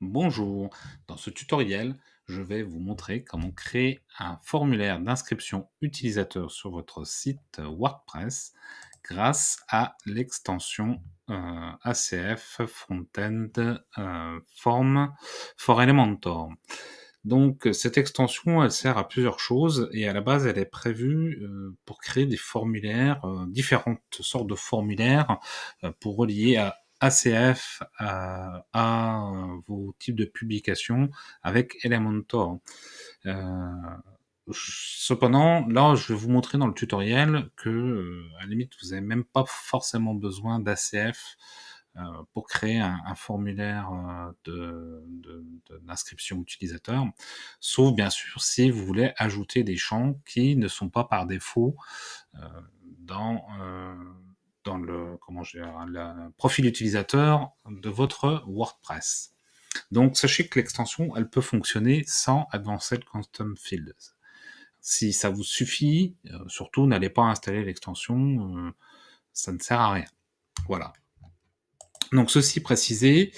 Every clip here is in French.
Bonjour, dans ce tutoriel, je vais vous montrer comment créer un formulaire d'inscription utilisateur sur votre site WordPress grâce à l'extension euh, ACF Frontend euh, Form for Elementor. Donc cette extension, elle sert à plusieurs choses et à la base, elle est prévue euh, pour créer des formulaires, différentes sortes de formulaires pour relier à ACF à, euh, euh, vos types de publications avec Elementor. Euh, cependant, là, je vais vous montrer dans le tutoriel que, à la limite, vous n'avez même pas forcément besoin d'ACF pour créer un, formulaire d'inscription de, de, utilisateur, sauf bien sûr si vous voulez ajouter des champs qui ne sont pas par défaut euh, dans, dans le comment profil utilisateur de votre WordPress. Donc sachez que l'extension, elle peut fonctionner sans Advanced Custom Fields. Si ça vous suffit, euh, surtout n'allez pas installer l'extension, euh, ça ne sert à rien. Voilà. Donc ceci précisé,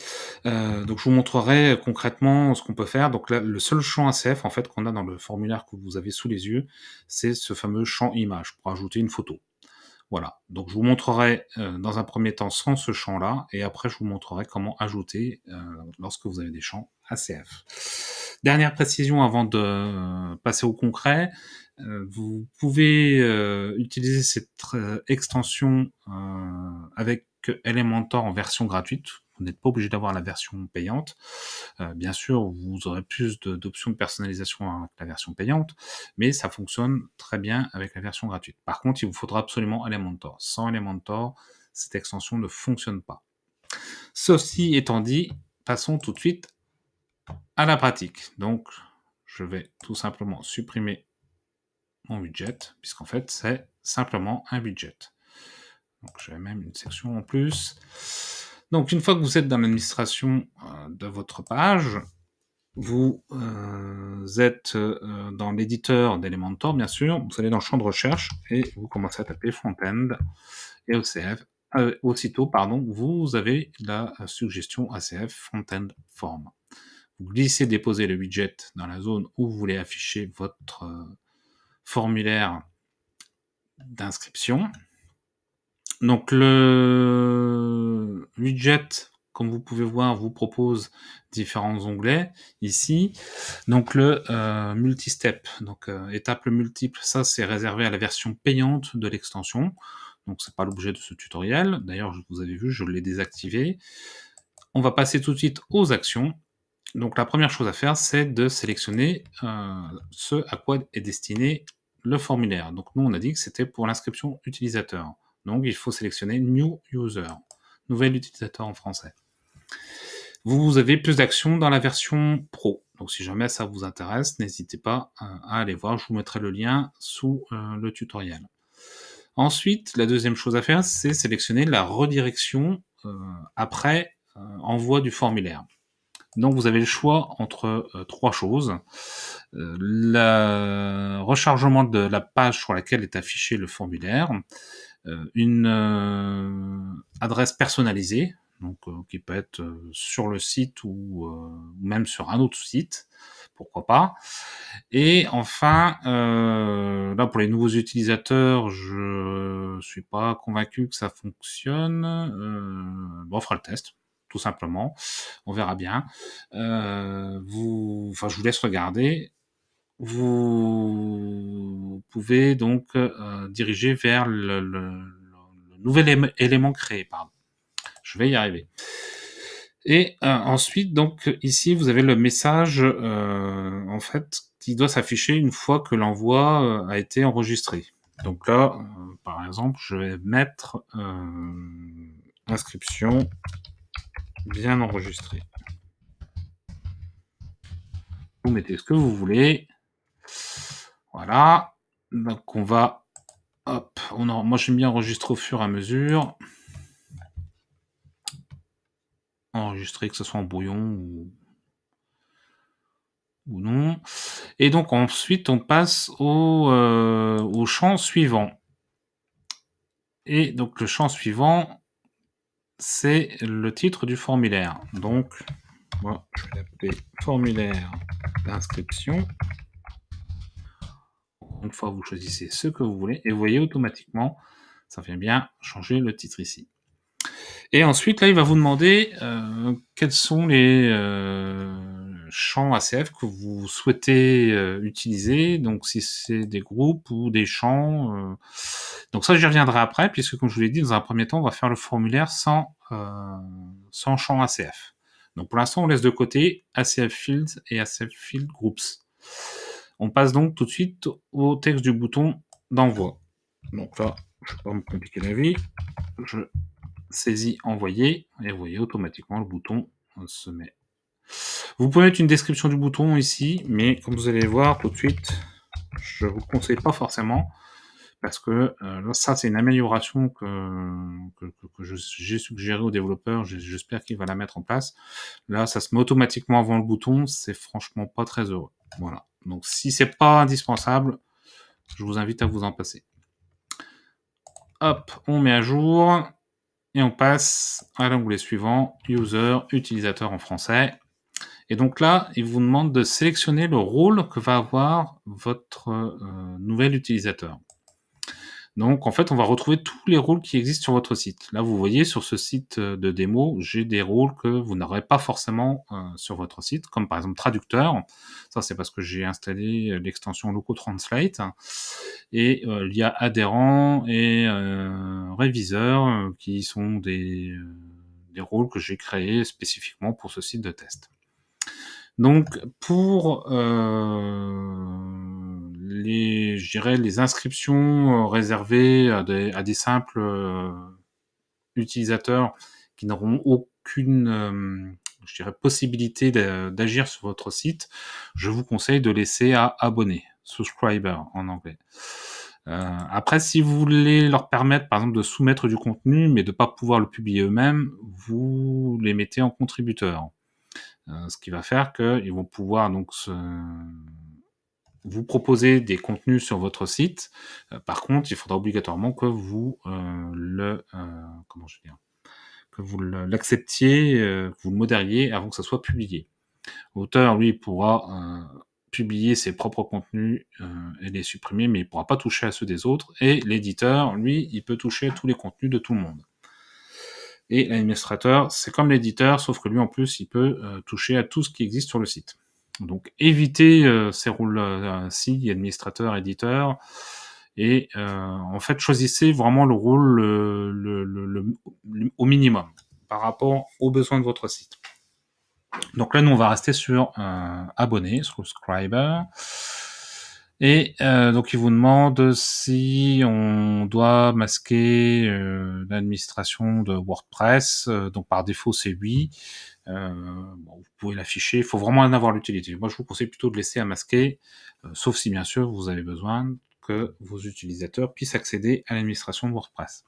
euh, donc je vous montrerai concrètement ce qu'on peut faire. Donc là, le seul champ ACF en fait qu'on a dans le formulaire que vous avez sous les yeux, c'est ce fameux champ image pour ajouter une photo. Voilà, donc je vous montrerai euh, dans un premier temps sans ce champ-là, et après je vous montrerai comment ajouter euh, lorsque vous avez des champs ACF. Dernière précision avant de euh, passer au concret, vous pouvez utiliser cette extension avec Elementor en version gratuite. Vous n'êtes pas obligé d'avoir la version payante. Euh, bien sûr, vous aurez plus d'options de, personnalisation avec la version payante, mais ça fonctionne très bien avec la version gratuite. Par contre, il vous faudra absolument Elementor. Sans Elementor, cette extension ne fonctionne pas. Ceci étant dit, passons tout de suite à la pratique. Donc, je vais tout simplement supprimer mon budget, puisqu'en fait, c'est simplement un budget. Donc j'ai même une section en plus. Donc une fois que vous êtes dans l'administration euh, de votre page, vous euh, êtes euh, dans l'éditeur d'Elementor, bien sûr, vous allez dans le champ de recherche et vous commencez à taper Frontend et OCF. E aussitôt, pardon, vous avez la suggestion ACF e front-end form. Vous glissez, déposer le widget dans la zone où vous voulez afficher votre formulaire d'inscription. Donc le widget, comme vous pouvez voir, vous propose différents onglets ici. Donc le multistep, euh, multi-step, donc étapes euh, étape multiple, ça c'est réservé à la version payante de l'extension. Donc c'est pas l'objet de ce tutoriel. D'ailleurs, vous avez vu, je l'ai désactivé. On va passer tout de suite aux actions. Donc la première chose à faire, c'est de sélectionner euh, ce à quoi est destiné le formulaire. Donc nous, on a dit que c'était pour l'inscription utilisateur. Donc il faut sélectionner New User, nouvel utilisateur en français. Vous avez plus d'actions dans la version pro. Donc si jamais ça vous intéresse, n'hésitez pas euh, à aller voir. Je vous mettrai le lien sous euh, le tutoriel. Ensuite, la deuxième chose à faire, c'est sélectionner la redirection euh, après envoi du formulaire. Donc vous avez le choix entre trois choses. le rechargement de la page sur laquelle est affiché le formulaire, euh, une euh, adresse personnalisée, donc euh, qui peut être sur le site ou même sur un autre site, pourquoi pas. Et enfin, là pour les nouveaux utilisateurs, je suis pas convaincu que ça fonctionne. on fera le test tout simplement. On verra bien. vous, enfin, je vous laisse regarder vous pouvez donc euh, diriger vers le, nouvel élément créé. Pardon. Je vais y arriver. Et euh, ensuite, donc ici, vous avez le message euh, en fait qui doit s'afficher une fois que l'envoi a été enregistré. Donc là, par exemple, je vais mettre inscription bien enregistrée. Vous mettez ce que vous voulez. Voilà. Donc on va... Hop, on en... moi j'aime bien enregistrer au fur et à mesure. Enregistrer que ce soit en brouillon ou, non. Et donc ensuite on passe au, euh, au champ suivant. Et donc le champ suivant, c'est le titre du formulaire. Donc, moi, je vais l'appeler formulaire d'inscription. Une fois, vous choisissez ce que vous voulez et vous voyez automatiquement, ça vient bien changer le titre ici. Et ensuite, là, il va vous demander euh, quels sont les euh, champs ACF que vous souhaitez euh, utiliser. Donc, si c'est des groupes ou des champs. Donc, ça, j'y reviendrai après, puisque, comme je vous l'ai dit, dans un premier temps, on va faire le formulaire sans, sans champ ACF. Donc, pour l'instant, on laisse de côté ACF Fields et ACF Field Groups. On passe donc tout de suite au texte du bouton d'envoi. Donc là, je ne vais pas me compliquer la vie. Je saisis envoyer et vous voyez automatiquement le bouton se met. Vous pouvez mettre une description du bouton ici, mais comme vous allez voir tout de suite, je ne vous conseille pas forcément parce que euh, là, ça, c'est une amélioration que, j'ai suggéré au développeur. J'espère qu'il va la mettre en place. Là, ça se met automatiquement avant le bouton. C'est franchement pas très heureux. Voilà. Donc si c'est pas indispensable, je vous invite à vous en passer. Hop, on met à jour et on passe à l'onglet suivant, user, utilisateur en français. Et donc là, il vous demande de sélectionner le rôle que va avoir votre euh, nouvel utilisateur. Donc en fait, on va retrouver tous les rôles qui existent sur votre site. Là, vous voyez sur ce site euh, de démo, j'ai des rôles que vous n'aurez pas forcément euh, sur votre site, comme par exemple traducteur. Ça, c'est parce que j'ai installé euh, l'extension Loco Translate et il y a adhérent et réviseur qui sont des, des rôles que j'ai créés spécifiquement pour ce site de test. Donc pour euh, je dirais, les inscriptions euh, réservées à des, simples euh, utilisateurs qui n'auront aucune euh, je dirais, possibilité d'agir sur votre site, je vous conseille de laisser à abonner, subscriber en anglais. après, si vous voulez leur permettre, par exemple, de soumettre du contenu, mais de ne pas pouvoir le publier eux-mêmes, vous les mettez en contributeur. ce qui va faire qu'ils vont pouvoir donc se, vous proposez des contenus sur votre site. Euh, par contre, il faudra obligatoirement que vous euh, le euh, comment je que vous l'acceptiez, que vous le modériez avant que ça soit publié. L'auteur, lui, pourra publier ses propres contenus et les supprimer, mais il ne pourra pas toucher à ceux des autres. Et l'éditeur, lui, il peut toucher à tous les contenus de tout le monde. Et l'administrateur, c'est comme l'éditeur, sauf que lui, en plus, il peut toucher à tout ce qui existe sur le site. Donc évitez euh, ces rôles-ci, euh, administrateur, éditeur, et euh, en fait choisissez vraiment le rôle le, au minimum par rapport aux besoins de votre site. Donc là, nous, on va rester sur euh, abonné, subscriber. Et donc, il vous demande si on doit masquer l'administration de WordPress. donc, par défaut, c'est oui. Euh, bon, vous pouvez l'afficher. Il faut vraiment en avoir l'utilité. Moi, je vous conseille plutôt de laisser à masquer, euh, sauf si bien sûr vous avez besoin que vos utilisateurs puissent accéder à l'administration de WordPress.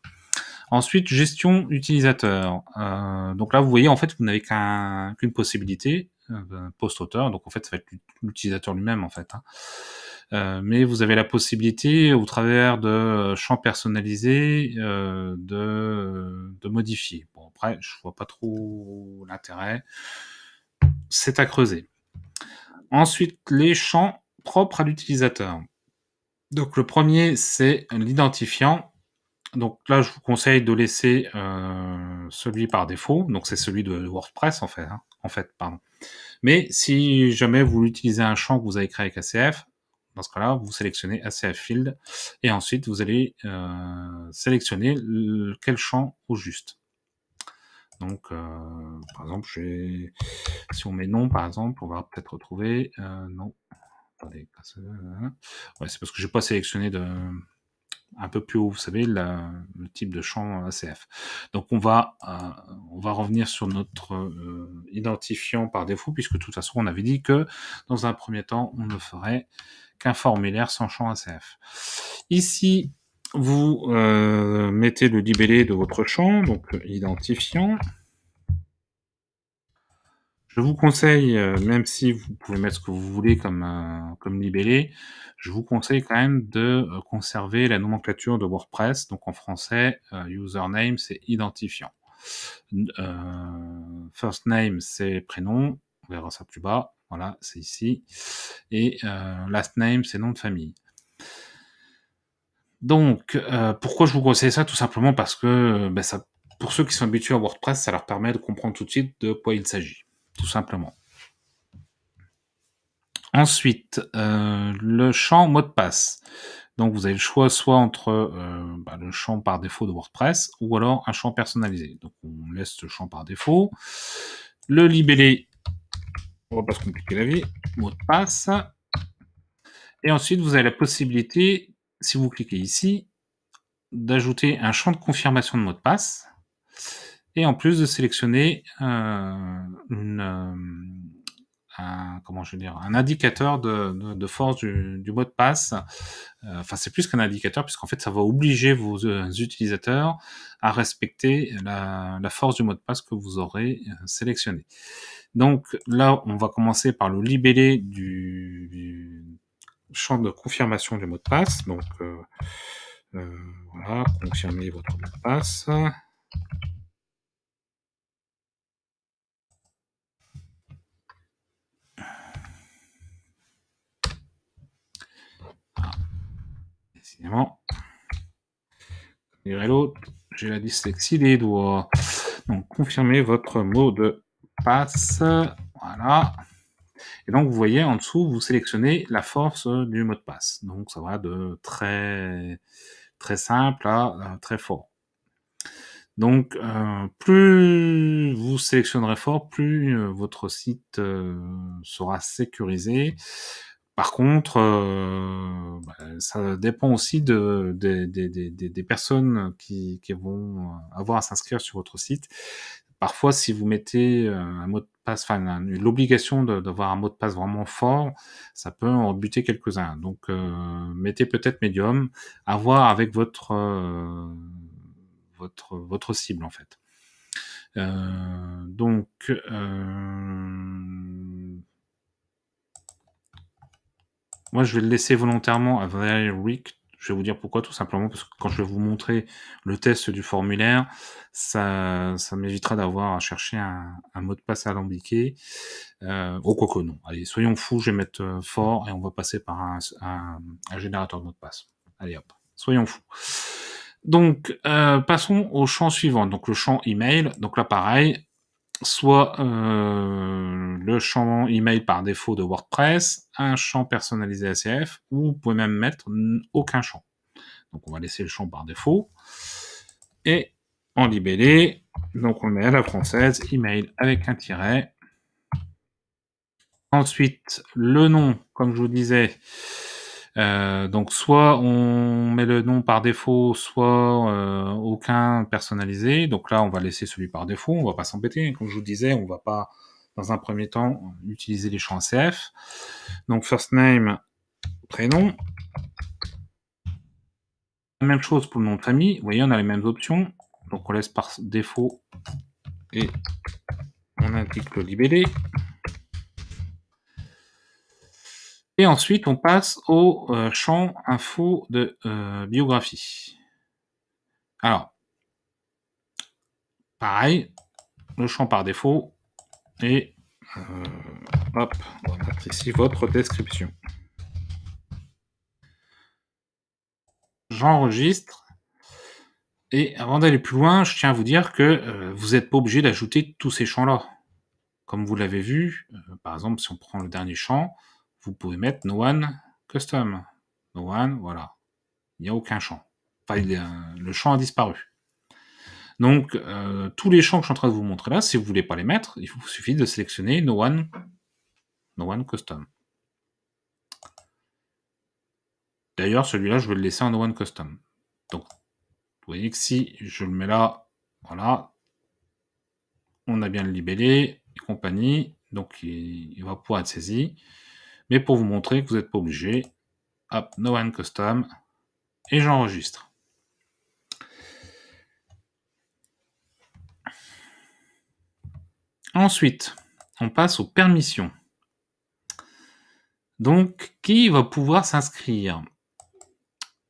Ensuite, gestion utilisateur. Euh, donc là, vous voyez, en fait, vous n'avez qu'une possibilité, euh, post-auteur. Donc en fait, ça va être l'utilisateur lui-même en fait. Hein. Euh, mais vous avez la possibilité, au travers de euh, champs personnalisés, de, modifier. Bon après, je vois pas trop l'intérêt. C'est à creuser. Ensuite, les champs propres à l'utilisateur. Donc le premier, c'est l'identifiant. Donc là, je vous conseille de laisser celui par défaut. Donc c'est celui de WordPress en fait. Hein en fait, pardon. Mais si jamais vous utilisez un champ que vous avez créé avec ACF, dans ce cas-là, vous sélectionnez ACF Field et ensuite vous allez euh, sélectionner lequel quel champ au juste. Donc, euh, par exemple, si on met nom, par exemple, on va peut-être retrouver. Euh, non. Euh, ouais, c'est parce que j'ai pas sélectionné de, un peu plus haut, vous savez, le type de champ ACF. Donc on va, euh, on va revenir sur notre euh, identifiant par défaut, puisque de toute façon on avait dit que dans un premier temps, on ne ferait qu'un formulaire sans champ ACF. Ici, vous euh, mettez le libellé de votre champ, donc identifiant. Je vous conseille, euh, même si vous pouvez mettre ce que vous voulez comme, euh, comme libellé, je vous conseille quand même de euh, conserver la nomenclature de WordPress. Donc en français, username, c'est identifiant. first name, c'est prénom. On verra ça plus bas. Voilà, c'est ici. Et last name, c'est nom de famille. Donc, pourquoi je vous conseille ça Tout simplement parce que ben, ça, pour ceux qui sont habitués à WordPress, ça leur permet de comprendre tout de suite de quoi il s'agit tout simplement. Ensuite, euh, le champ mot de passe. Donc vous avez le choix soit entre euh, bah, le champ par défaut de WordPress ou alors un champ personnalisé. Donc on laisse ce champ par défaut. Le libellé, on va pas se compliquer la vie, mot de passe. Et ensuite vous avez la possibilité, si vous cliquez ici, d'ajouter un champ de confirmation de mot de passe et en plus de sélectionner euh, euh, un, comment dire, un indicateur de, force du, mot de passe. Euh, enfin, c'est plus qu'un indicateur, puisqu'en fait, ça va obliger vos utilisateurs à respecter la, force du mot de passe que vous aurez sélectionné. Donc là, on va commencer par le libellé du, du champ de confirmation du mot de passe. Donc voilà, confirmez votre mot de passe. Évidemment, j'ai la dyslexie des doigts. Donc, confirmez votre mot de passe. Voilà. Et donc, vous voyez en dessous, vous sélectionnez la force du mot de passe. Donc, ça va de très, très simple à euh, très fort. Donc, euh, plus vous sélectionnerez fort, plus euh, votre site sera sécurisé. Par contre, euh, bah, ça dépend aussi de, des personnes qui, vont euh, avoir à s'inscrire sur votre site. Parfois, si vous mettez euh, un mot de passe, enfin l'obligation d'avoir un mot de passe vraiment fort, ça peut en buter quelques-uns. Donc, mettez peut-être médium, à voir avec votre votre votre cible en fait. donc Moi, je vais le laisser volontairement à Rick. Je vais vous dire pourquoi, tout simplement, parce que quand je vais vous montrer le test du formulaire, ça, ça m'évitera d'avoir à chercher un, mot de passe à Euh, oh, quoi que non. Allez, soyons fous, je vais mettre euh, fort et on va passer par un, générateur de mot de passe. Allez hop, soyons fous. Donc, euh, passons au champ suivant, donc le champ email. Donc là, pareil, soit euh, le champ email par défaut de WordPress, un champ personnalisé ACF, ou vous pouvez même mettre aucun champ. Donc on va laisser le champ par défaut. Et en libellé, donc on met à la française, email avec un tiret. Ensuite, le nom, comme je vous disais, euh, donc soit on met le nom par défaut, soit euh, aucun personnalisé. Donc là, on va laisser celui par défaut, on va pas s'embêter. Comme je vous disais, on va pas, dans un premier temps, utiliser les champs ACF. Donc first name, prénom. même chose pour le nom de famille. Vous voyez, on a les mêmes options. Donc on laisse par défaut et on indique le libellé. Et ensuite, on passe au euh, champ info de euh, biographie. Alors, pareil, le champ par défaut et euh, hop, on va mettre ici votre description. J'enregistre. Et avant d'aller plus loin, je tiens à vous dire que vous n'êtes pas obligé d'ajouter tous ces champs-là. Comme vous l'avez vu, par exemple, si on prend le dernier champ, vous pouvez mettre No One Custom. No One, voilà. Il n'y a aucun champ. Enfin, le champ a disparu. Donc, euh, tous les champs que je suis en train de vous montrer là, si vous ne voulez pas les mettre, il vous suffit de sélectionner No One, no one Custom. D'ailleurs, celui-là, je vais le laisser en No One Custom. Donc, vous voyez que si je le mets là, voilà, on a bien le libellé et compagnie, donc il, il va pouvoir être saisi. Mais pour vous montrer que vous n'êtes pas obligé, hop, no one custom, et j'enregistre. Ensuite, on passe aux permissions. Donc, qui va pouvoir s'inscrire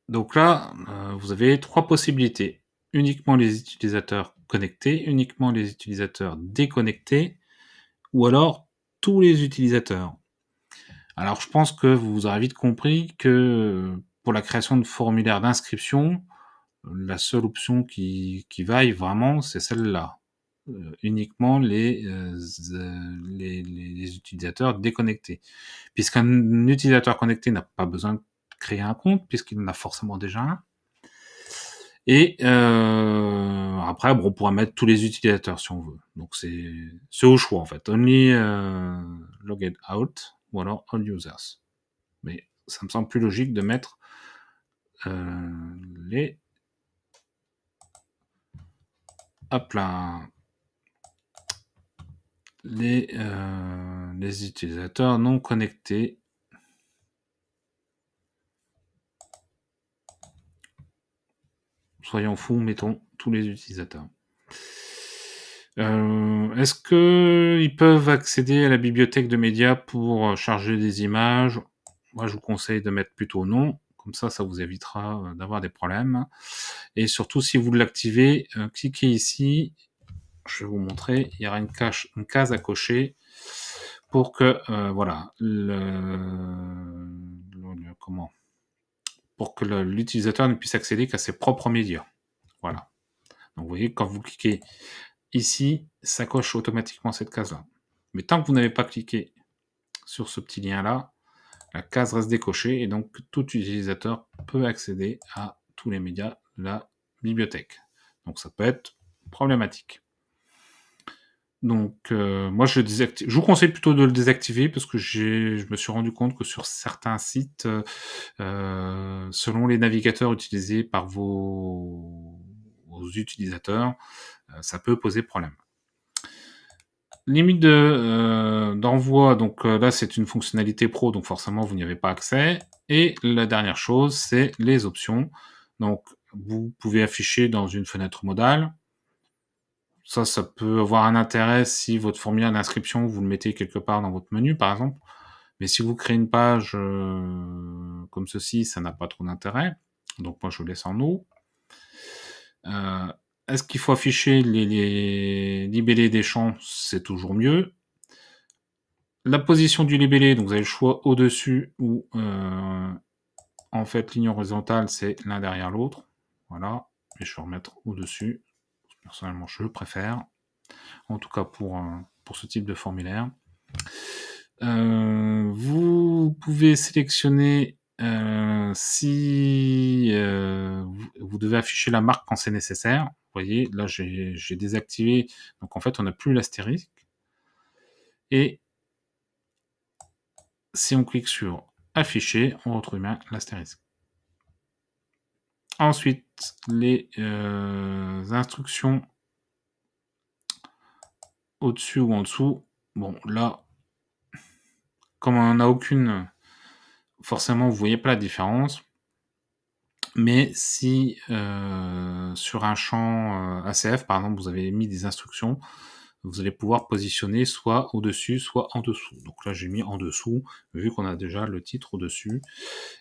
Donc là, euh, vous avez trois possibilités. Uniquement les utilisateurs connectés, uniquement les utilisateurs déconnectés, ou alors tous les utilisateurs. Alors je pense que vous aurez vite compris que euh, pour la création de formulaires d'inscription, euh, la seule option qui, vaille vraiment, c'est celle-là. Euh, uniquement les, utilisateurs déconnectés. Puisqu'un utilisateur connecté n'a pas besoin de créer un compte, puisqu'il en a forcément déjà un. Et après, on pourra mettre tous les utilisateurs si on veut. Donc c'est au choix en fait. Only log logged out ou alors all users. Mais ça me semble plus logique de mettre euh, les. Hop là. Les, euh, les utilisateurs non connectés. Soyons fous, mettons tous les utilisateurs. Euh, est-ce qu'ils peuvent accéder à la bibliothèque de médias pour euh, charger des images Moi, je vous conseille de mettre plutôt non. Comme ça, ça vous évitera euh, d'avoir des problèmes. Et surtout, si vous l'activez, cliquez ici. Je vais vous montrer. Il y aura une, cache, une case à cocher pour que, voilà, comment Pour que l'utilisateur ne puisse accéder qu'à ses propres médias. Voilà. Donc, vous voyez, quand vous cliquez ici, ça coche automatiquement cette case-là. Mais tant que vous n'avez pas cliqué sur ce petit lien-là, la case reste décochée et donc tout utilisateur peut accéder à tous les médias de la bibliothèque. Donc ça peut être problématique. Donc euh, moi je Je vous conseille plutôt de le désactiver parce que je me suis rendu compte que sur certains sites, euh, euh, selon les navigateurs utilisés par vos utilisateurs, euh, ça peut poser problème. Limite euh, d'envoi, donc euh, là c'est une fonctionnalité pro, donc forcément vous n'y avez pas accès. Et la dernière chose, c'est les options. Donc vous pouvez afficher dans une fenêtre modale, ça, ça peut avoir un intérêt si votre formulaire d'inscription, vous le mettez quelque part dans votre menu, par exemple. Mais si vous créez une page comme ceci, ça n'a pas trop d'intérêt. Donc moi, je laisse en haut. Euh, est-ce qu'il faut afficher les, libellés des champs C'est toujours mieux. La position du libellé, donc vous avez le choix au-dessus ou euh, en fait ligne horizontale, c'est l'un derrière l'autre. Voilà. Et je vais remettre au-dessus. Personnellement, je le préfère. En tout cas pour, euh, pour ce type de formulaire. Euh, vous pouvez sélectionner si vous devez afficher la marque quand c'est nécessaire. Vous voyez, là, j'ai désactivé. Donc, en fait, on n'a plus l'astérisque. Et si on clique sur afficher, on retrouve bien l'astérisque. Ensuite, les euh, instructions au-dessus ou en dessous. Bon, là, comme on n'en a aucune, forcément, vous ne voyez pas la différence. Mais si euh, sur un champ euh, ACF, par exemple, vous avez mis des instructions, vous allez pouvoir positionner soit au-dessus, soit en dessous. Donc là, j'ai mis en dessous, vu qu'on a déjà le titre au-dessus.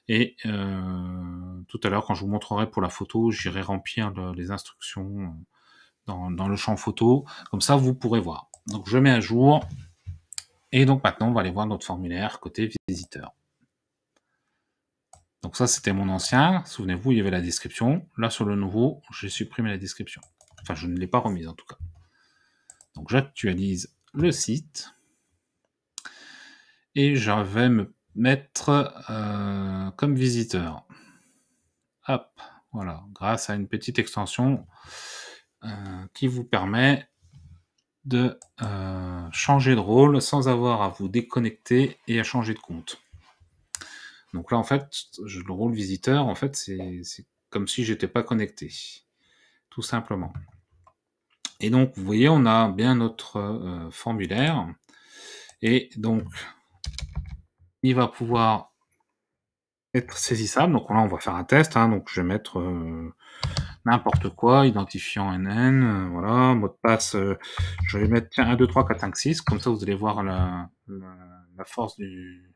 Et euh, tout à l'heure, quand je vous montrerai pour la photo, j'irai remplir les instructions dans, dans, le champ photo. Comme ça, vous pourrez voir. Donc je mets à jour. Et donc maintenant, on va aller voir notre formulaire côté visiteur. Donc ça, c'était mon ancien. Souvenez-vous, il y avait la description. Là, sur le nouveau, j'ai supprimé la description. Enfin, je ne l'ai pas remise en tout cas. Donc j'actualise le site. Et je vais me mettre euh, comme visiteur. Hop, voilà, grâce à une petite extension euh, qui vous permet de euh, changer de rôle sans avoir à vous déconnecter et à changer de compte. Donc là, en fait, le rôle visiteur, en fait, c'est comme si je n'étais pas connecté, tout simplement. Et donc, vous voyez, on a bien notre euh, formulaire. Et donc, il va pouvoir être saisissable. Donc là, on va faire un test. Hein. Donc, je vais mettre euh, n'importe quoi, identifiant NN, euh, voilà, mot de passe. je vais mettre 1, 2, 3, 4, 5, 6. Comme ça, vous allez voir la force du,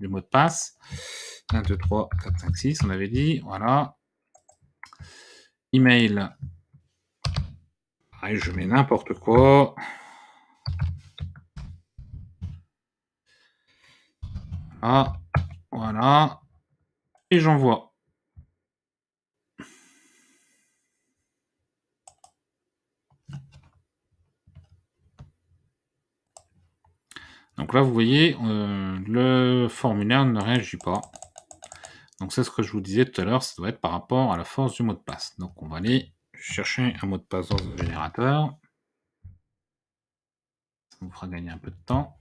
du mot de passe. 1, 2, 3, 4, 5, 6, on avait dit. Voilà. Email. Ah, je mets n'importe quoi. Ah, voilà. Et j'envoie. Donc là, vous voyez, euh, le formulaire ne réagit pas. Donc c'est ce que je vous disais tout à l'heure, ça doit être par rapport à la force du mot de passe. Donc on va aller chercher un mot de passe dans le générateur. Ça vous fera gagner un peu de temps.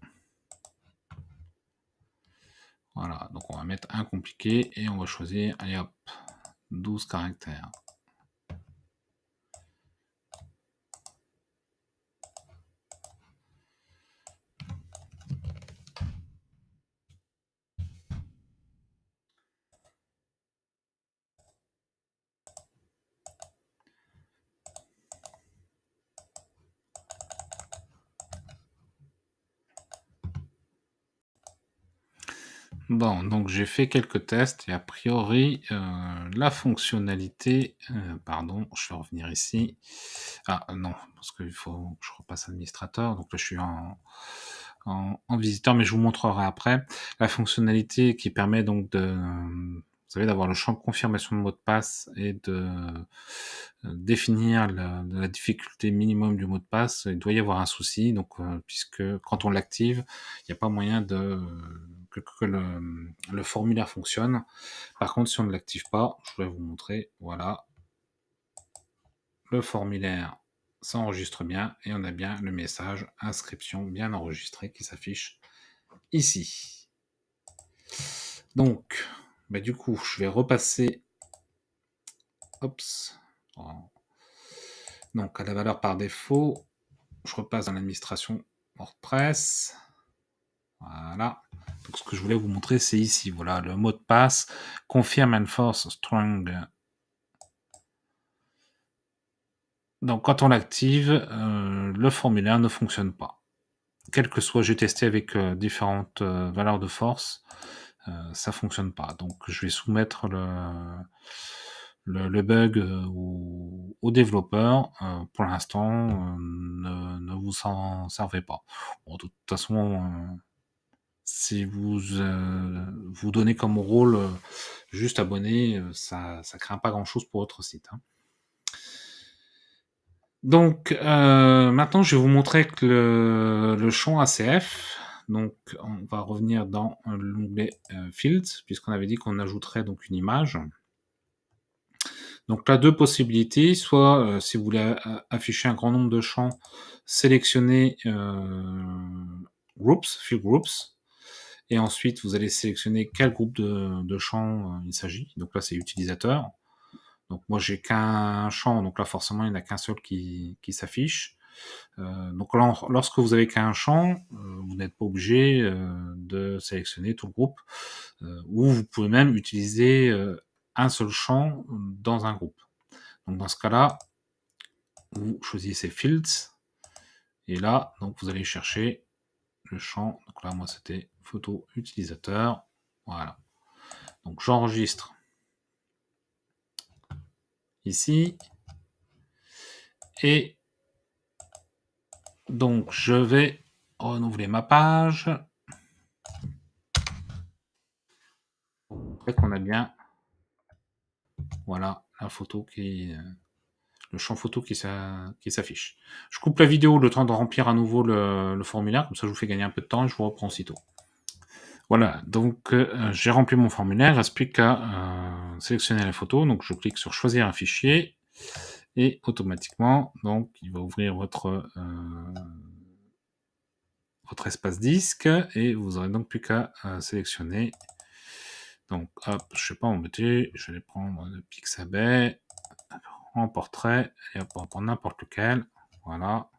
Voilà, donc on va mettre un compliqué et on va choisir, allez hop, 12 caractères. Bon, donc j'ai fait quelques tests et a priori, euh, la fonctionnalité, euh, pardon, je vais revenir ici. Ah non, parce qu'il faut que je repasse administrateur, donc là je suis en, en, visiteur, mais je vous montrerai après. La fonctionnalité qui permet donc de, vous savez, d'avoir le champ de confirmation de mot de passe et de euh, définir la, difficulté minimum du mot de passe. Il doit y avoir un souci, donc puisque quand on l'active, il n'y a pas moyen de que, le, formulaire fonctionne. Par contre, si on ne l'active pas, je vais vous montrer, voilà, le formulaire s'enregistre bien et on a bien le message inscription bien enregistré qui s'affiche ici. Donc, bah, du coup, je vais repasser donc à la valeur par défaut, je repasse dans l'administration WordPress. Voilà ce que je voulais vous montrer, c'est ici. Voilà, le mot de passe confirm and force strong. Donc quand on l'active, euh, le formulaire ne fonctionne pas. Quel que soit, j'ai testé avec euh, différentes euh, valeurs de force, ça fonctionne pas. Donc je vais soumettre le, le, bug au, développeur. pour l'instant, ne, ne, vous en servez pas. Bon, de toute façon si vous euh, vous donnez comme rôle euh, juste abonné, euh, ça ne craint pas grand chose pour votre site. Hein. Donc maintenant je vais vous montrer que le, champ ACF. Donc on va revenir dans l'onglet Fields puisqu'on avait dit qu'on ajouterait donc une image. Donc là deux possibilités, soit si vous voulez afficher un grand nombre de champs, sélectionnez groups, field groups, et ensuite, vous allez sélectionner quel groupe de, de champs euh, il s'agit. Donc là, c'est utilisateur. Donc moi, j'ai qu'un champ. Donc là, forcément, il n'y en a qu'un seul qui, qui s'affiche. Euh, donc lorsque vous avez qu'un champ, euh, vous n'êtes pas obligé de sélectionner tout le groupe, ou vous pouvez même utiliser un seul champ dans un groupe. Donc dans ce cas-là, vous choisissez Fields, et là, donc vous allez chercher le champ. Donc là, moi, c'était photo utilisateur. Voilà. Donc j'enregistre ici. Et donc je vais renouveler ma page. qu'on a bien voilà la photo qui le champ photo qui s'affiche. Je coupe la vidéo le temps de remplir à nouveau le, le formulaire, comme ça je vous fais gagner un peu de temps et je vous reprends aussitôt. Voilà, donc euh, j'ai rempli mon formulaire, il reste plus qu'à euh, sélectionner la photo. Donc je clique sur choisir un fichier et automatiquement, donc il va ouvrir votre, euh, votre espace disque et vous aurez donc plus qu'à sélectionner. Donc hop, je ne sais pas m'embêter, je vais prendre le Pixabay en portrait et hop, on n'importe lequel. Voilà.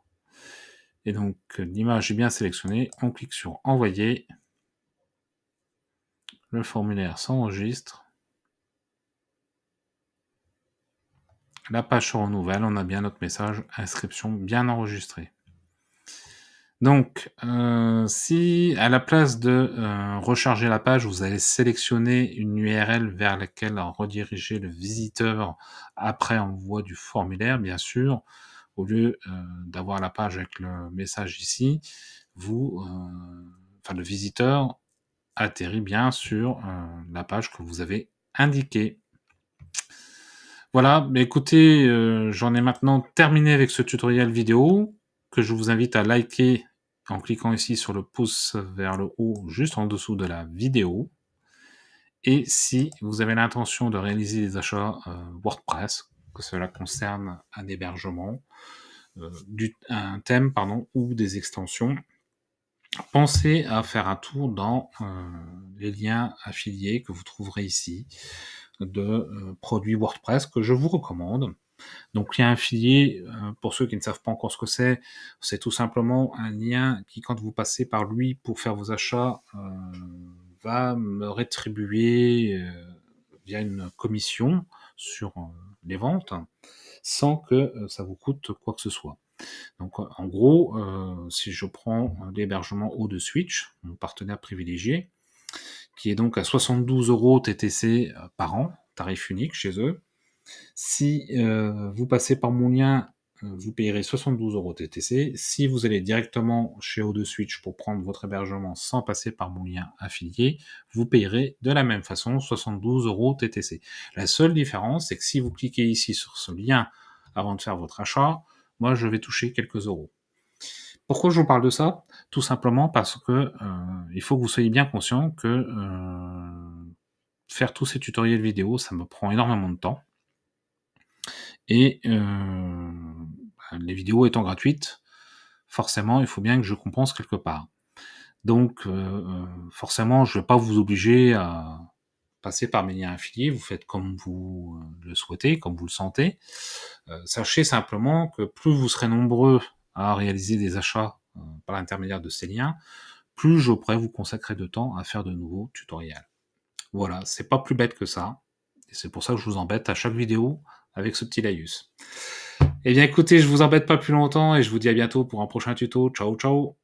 Et donc l'image est bien sélectionnée, on clique sur envoyer. Le formulaire s'enregistre. La page se renouvelle, on a bien notre message inscription bien enregistrée Donc, euh, si à la place de euh, recharger la page, vous allez sélectionner une URL vers laquelle rediriger le visiteur après envoi du formulaire, bien sûr, au lieu euh, d'avoir la page avec le message ici, vous, enfin le visiteur atterrit bien sur euh, la page que vous avez indiquée. Voilà, écoutez, euh, j'en ai maintenant terminé avec ce tutoriel vidéo que je vous invite à liker en cliquant ici sur le pouce vers le haut juste en dessous de la vidéo. Et si vous avez l'intention de réaliser des achats euh, WordPress, que cela concerne un hébergement, du, un thème pardon, ou des extensions, pensez à faire un tour dans euh, les liens affiliés que vous trouverez ici de euh, produits WordPress que je vous recommande. Donc lien affilié, filier, euh, pour ceux qui ne savent pas encore ce que c'est, c'est tout simplement un lien qui, quand vous passez par lui pour faire vos achats, va me rétribuer via une commission sur les ventes sans que ça vous coûte quoi que ce soit. Donc euh, en gros, euh, si je prends euh, l'hébergement haut de Switch, mon partenaire privilégié, qui est donc à 72 euros TTC par an, tarif unique chez eux, si vous passez par mon lien, vous payerez 72 euros TTC. Si vous allez directement chez O2 Switch pour prendre votre hébergement sans passer par mon lien affilié, vous payerez de la même façon 72 euros TTC. La seule différence, c'est que si vous cliquez ici sur ce lien avant de faire votre achat, moi je vais toucher quelques euros. Pourquoi je vous parle de ça Tout simplement parce que euh, il faut que vous soyez bien conscient que euh, faire tous ces tutoriels vidéo, ça me prend énormément de temps. Et euh, bah, les vidéos étant gratuites, forcément, il faut bien que je compense quelque part. Donc, forcément, je ne vais pas vous obliger à, passez par mes liens affiliés, vous faites comme vous euh, le souhaitez, comme vous le sentez. Euh, sachez simplement que plus vous serez nombreux à réaliser des achats euh, par l'intermédiaire de ces liens, plus je pourrai vous consacrer de temps à faire de nouveaux tutoriels. Voilà, c'est pas plus bête que ça. Et c'est pour ça que je vous embête à chaque vidéo avec ce petit laïus. Eh bien écoutez, je vous embête pas plus longtemps et je vous dis à bientôt pour un prochain tuto. Ciao ciao